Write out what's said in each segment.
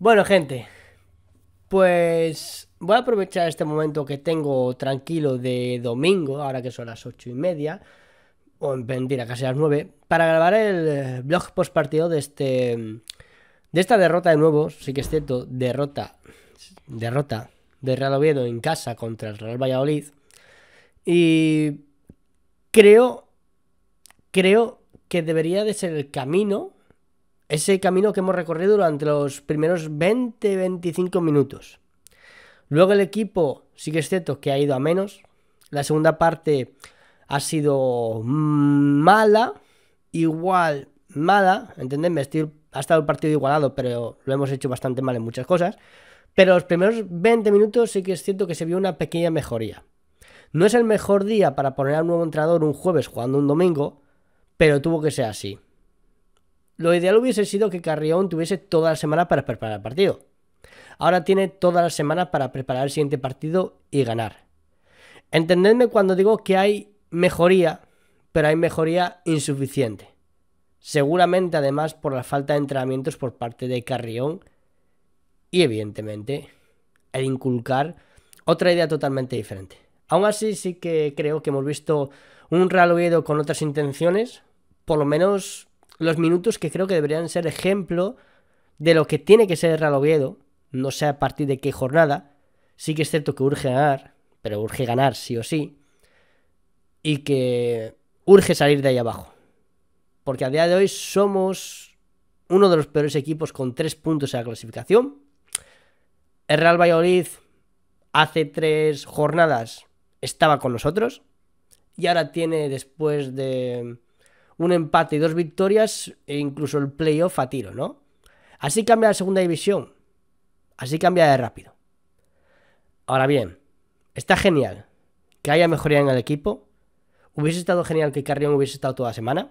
Bueno, gente, pues voy a aprovechar este momento que tengo tranquilo de domingo, ahora que son las ocho y media, o en mentira, casi las nueve, para grabar el eh, blog post partido de este. De esta derrota de nuevo, sí que es cierto, derrota. Derrota de Real Oviedo en casa contra el Real Valladolid. Y creo. Creo que debería de ser el camino ese camino que hemos recorrido durante los primeros 20-25 minutos. Luego el equipo sí que es cierto que ha ido a menos. La segunda parte ha sido mala, igual mala, entendéis ha estado el partido igualado, pero lo hemos hecho bastante mal en muchas cosas. Pero los primeros 20 minutos sí que es cierto que se vio una pequeña mejoría. No es el mejor día para poner a un nuevo entrenador un jueves jugando un domingo, pero tuvo que ser así. Lo ideal hubiese sido que Carrión tuviese toda la semana para preparar el partido. Ahora tiene toda la semana para preparar el siguiente partido y ganar. Entendedme cuando digo que hay mejoría, pero hay mejoría insuficiente. Seguramente además por la falta de entrenamientos por parte de Carrión y evidentemente el inculcar otra idea totalmente diferente. Aún así sí que creo que hemos visto un Real Oído con otras intenciones, por lo menos los minutos que creo que deberían ser ejemplo de lo que tiene que ser el Real Oviedo, no sé a partir de qué jornada, sí que es cierto que urge ganar, pero urge ganar sí o sí, y que urge salir de ahí abajo. Porque a día de hoy somos uno de los peores equipos con tres puntos en la clasificación. El Real Valladolid hace tres jornadas estaba con nosotros y ahora tiene después de un empate y dos victorias e incluso el playoff a tiro, ¿no? Así cambia la segunda división. Así cambia de rápido. Ahora bien, está genial que haya mejoría en el equipo. Hubiese estado genial que Carrión hubiese estado toda semana.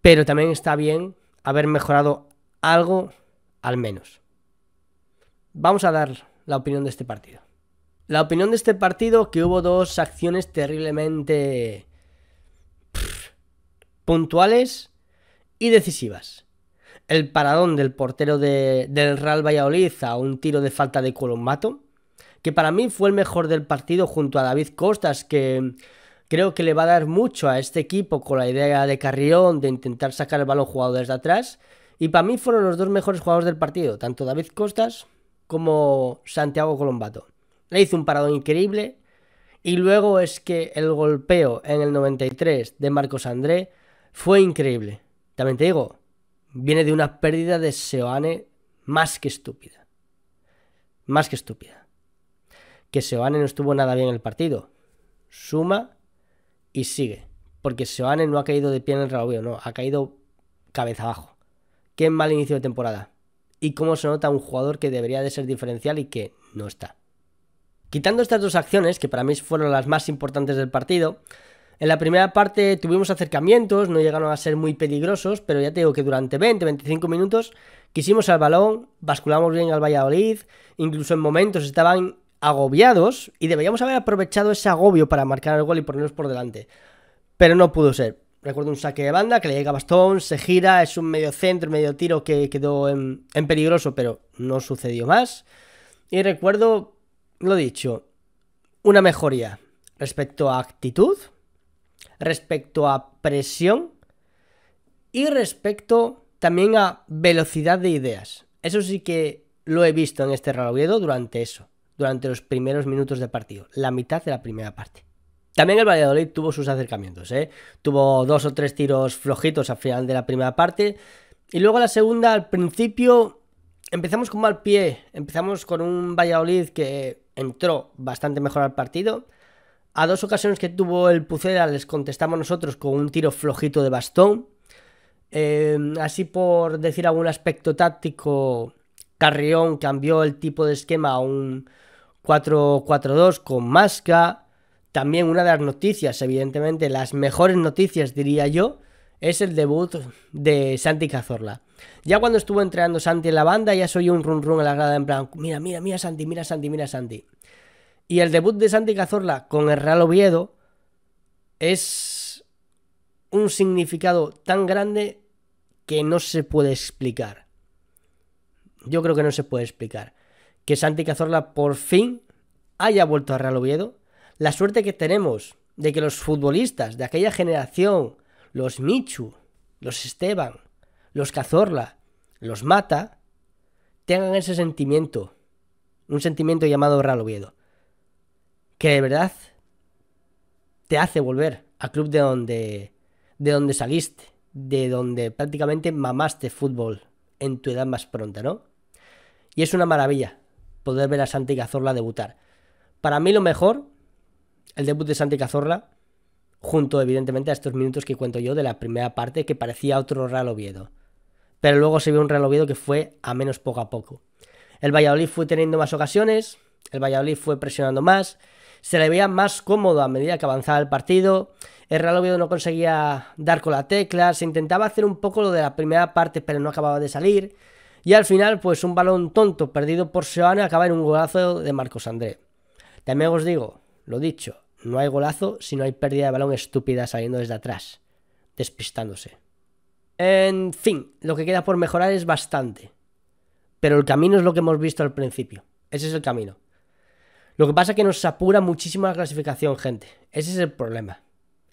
Pero también está bien haber mejorado algo al menos. Vamos a dar la opinión de este partido. La opinión de este partido que hubo dos acciones terriblemente puntuales y decisivas. El paradón del portero del Real Valladolid a un tiro de falta de Colombato, que para mí fue el mejor del partido junto a David Costas, que creo que le va a dar mucho a este equipo con la idea de Carrión de intentar sacar el balón jugado desde atrás. Y para mí fueron los dos mejores jugadores del partido, tanto David Costas como Santiago Colombato. Le hizo un paradón increíble. Y luego es que el golpeo en el 93 de Marcos André fue increíble. También te digo, viene de una pérdida de Seoane más que estúpida. Más que estúpida. Que Seoane no estuvo nada bien en el partido. Suma y sigue. Porque Seoane no ha caído de pie en el rabio, no, ha caído cabeza abajo. Qué mal inicio de temporada. Y cómo se nota un jugador que debería de ser diferencial y que no está. Quitando estas dos acciones, que para mí fueron las más importantes del partido, en la primera parte tuvimos acercamientos, no llegaron a ser muy peligrosos, pero ya te digo que durante 20-25 minutos quisimos al balón, basculamos bien al Valladolid, incluso en momentos estaban agobiados y deberíamos haber aprovechado ese agobio para marcar el gol y ponernos por delante. Pero no pudo ser. Recuerdo un saque de banda que le llega Bastón, se gira, es un medio centro, medio tiro que quedó en peligroso, pero no sucedió más. Y recuerdo, lo dicho, una mejoría respecto a actitud, respecto a presión y respecto también a velocidad de ideas. Eso sí que lo he visto en este Ralabuedo durante eso, durante los primeros minutos de partido, la mitad de la primera parte. También el Valladolid tuvo sus acercamientos, ¿eh? tuvo dos o tres tiros flojitos al final de la primera parte y luego la segunda al principio empezamos con mal pie, empezamos con un Valladolid que entró bastante mejor al partido, a dos ocasiones que tuvo el Puceda les contestamos nosotros con un tiro flojito de bastón. Em, así por decir algún aspecto táctico, Carrión cambió el tipo de esquema a un 4-4-2 con Masca. También una de las noticias, evidentemente, las mejores noticias diría yo, es el debut de Santi Cazorla. Ya cuando estuvo entrenando Santi en la banda, ya soy un run run a la grada en plan, mira, mira, mira Santi, mira Santi, mira Santi. Y el debut de Santi Cazorla con el Real Oviedo es un significado tan grande que no se puede explicar. Yo creo que no se puede explicar. Que Santi Cazorla por fin haya vuelto a Real Oviedo. La suerte que tenemos de que los futbolistas de aquella generación, los Michu, los Esteban, los Cazorla, los Mata, tengan ese sentimiento. Un sentimiento llamado Real Oviedo que de verdad te hace volver al club de donde, de donde saliste, de donde prácticamente mamaste fútbol en tu edad más pronta, ¿no? Y es una maravilla poder ver a Santi Cazorla debutar. Para mí lo mejor, el debut de Santi Cazorla, junto evidentemente a estos minutos que cuento yo de la primera parte que parecía otro Real Oviedo. Pero luego se vio un Real Oviedo que fue a menos poco a poco. El Valladolid fue teniendo más ocasiones, el Valladolid fue presionando más, se le veía más cómodo a medida que avanzaba el partido. El Real no conseguía dar con la tecla, se intentaba hacer un poco lo de la primera parte, pero no acababa de salir. Y al final, pues un balón tonto perdido por Seoane acaba en un golazo de Marcos André. También os digo, lo dicho, no hay golazo si no hay pérdida de balón estúpida saliendo desde atrás, despistándose. En fin, lo que queda por mejorar es bastante. Pero el camino es lo que hemos visto al principio. Ese es el camino. Lo que pasa es que nos apura muchísimo la clasificación, gente. Ese es el problema.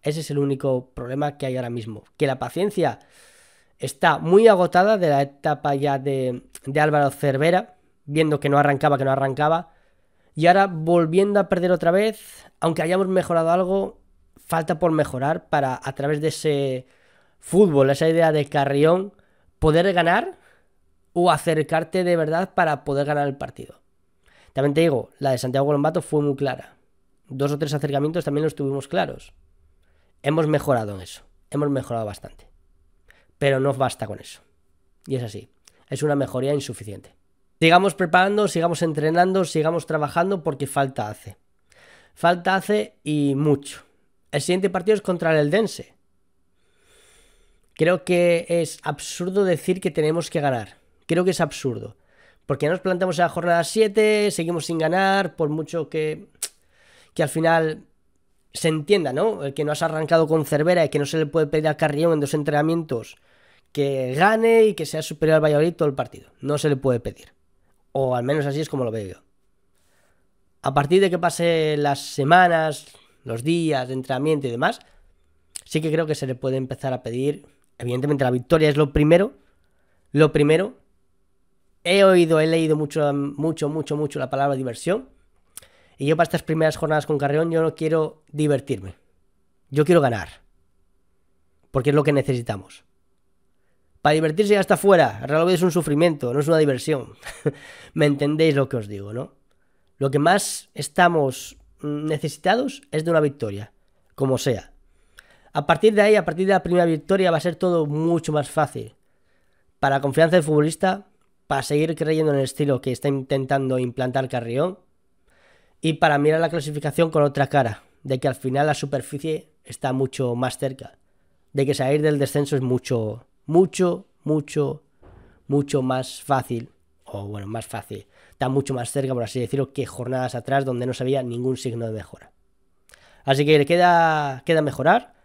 Ese es el único problema que hay ahora mismo. Que la paciencia está muy agotada de la etapa ya de, Álvaro Cervera, viendo que no arrancaba, que no arrancaba. Y ahora volviendo a perder otra vez, aunque hayamos mejorado algo, falta por mejorar para a través de ese fútbol, esa idea de carrión, poder ganar o acercarte de verdad para poder ganar el partido. También te digo, la de Santiago Colombato fue muy clara. Dos o tres acercamientos también los tuvimos claros. Hemos mejorado en eso. Hemos mejorado bastante. Pero no basta con eso. Y es así. Es una mejoría insuficiente. Sigamos preparando, sigamos entrenando, sigamos trabajando porque falta hace. Falta hace y mucho. El siguiente partido es contra el Eldense. Creo que es absurdo decir que tenemos que ganar. Creo que es absurdo. Porque nos planteamos en la jornada 7, seguimos sin ganar, por mucho que, que al final se entienda, ¿no? El que no has arrancado con Cervera y que no se le puede pedir a Carrión en dos entrenamientos que gane y que sea superior al Valladolid todo el partido. No se le puede pedir. O al menos así es como lo veo yo. A partir de que pase las semanas, los días de entrenamiento y demás, sí que creo que se le puede empezar a pedir. Evidentemente la victoria es lo primero, lo primero, he oído, he leído mucho, mucho, mucho, mucho la palabra diversión. Y yo para estas primeras jornadas con Carreón, yo no quiero divertirme. Yo quiero ganar. Porque es lo que necesitamos. Para divertirse ya está fuera. Realmente es un sufrimiento, no es una diversión. Me entendéis lo que os digo, ¿no? Lo que más estamos mm, necesitados es de una victoria, como sea. A partir de ahí, a partir de la primera victoria, va a ser todo mucho más fácil. Para la confianza del futbolista, para seguir creyendo en el estilo que está intentando implantar Carrión y para mirar la clasificación con otra cara, de que al final la superficie está mucho más cerca, de que salir del descenso es mucho, mucho, mucho, mucho más fácil, o bueno, más fácil, está mucho más cerca, por así decirlo, que jornadas atrás donde no sabía había ningún signo de mejora. Así que le queda, queda mejorar,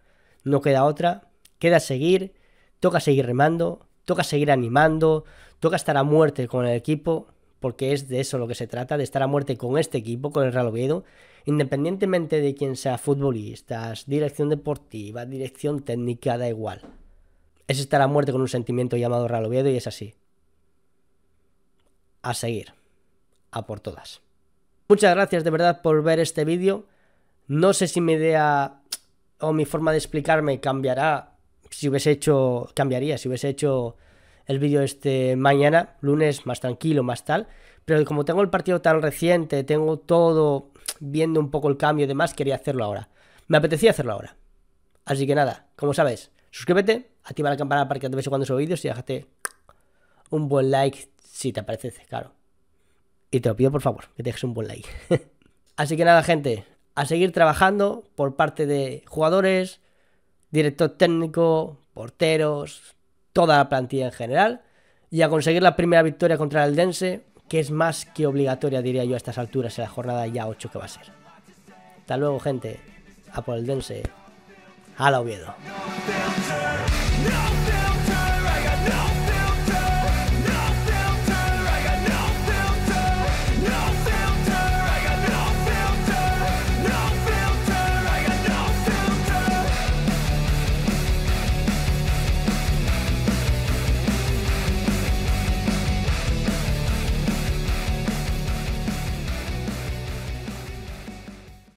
no queda otra, queda seguir, toca seguir remando, toca seguir animando, Toca estar a muerte con el equipo, porque es de eso lo que se trata, de estar a muerte con este equipo, con el Real Oviedo, independientemente de quién sea futbolistas, dirección deportiva, dirección técnica, da igual. Es estar a muerte con un sentimiento llamado Real Oviedo y es así. A seguir. A por todas. Muchas gracias de verdad por ver este vídeo. No sé si mi idea o mi forma de explicarme cambiará si hubiese hecho, cambiaría, si hubiese hecho el vídeo este mañana, lunes, más tranquilo, más tal. Pero como tengo el partido tan reciente, tengo todo viendo un poco el cambio y demás, quería hacerlo ahora. Me apetecía hacerlo ahora. Así que nada, como sabes, suscríbete, activa la campana para que te veas cuando subo vídeos y déjate un buen like si te apetece, claro. Y te lo pido por favor, que dejes un buen like. Así que nada, gente, a seguir trabajando por parte de jugadores, director técnico, porteros, toda la plantilla en general y a conseguir la primera victoria contra el Dense, que es más que obligatoria, diría yo, a estas alturas en la jornada ya 8 que va a ser. Hasta luego, gente. A por el Dense. A la Oviedo.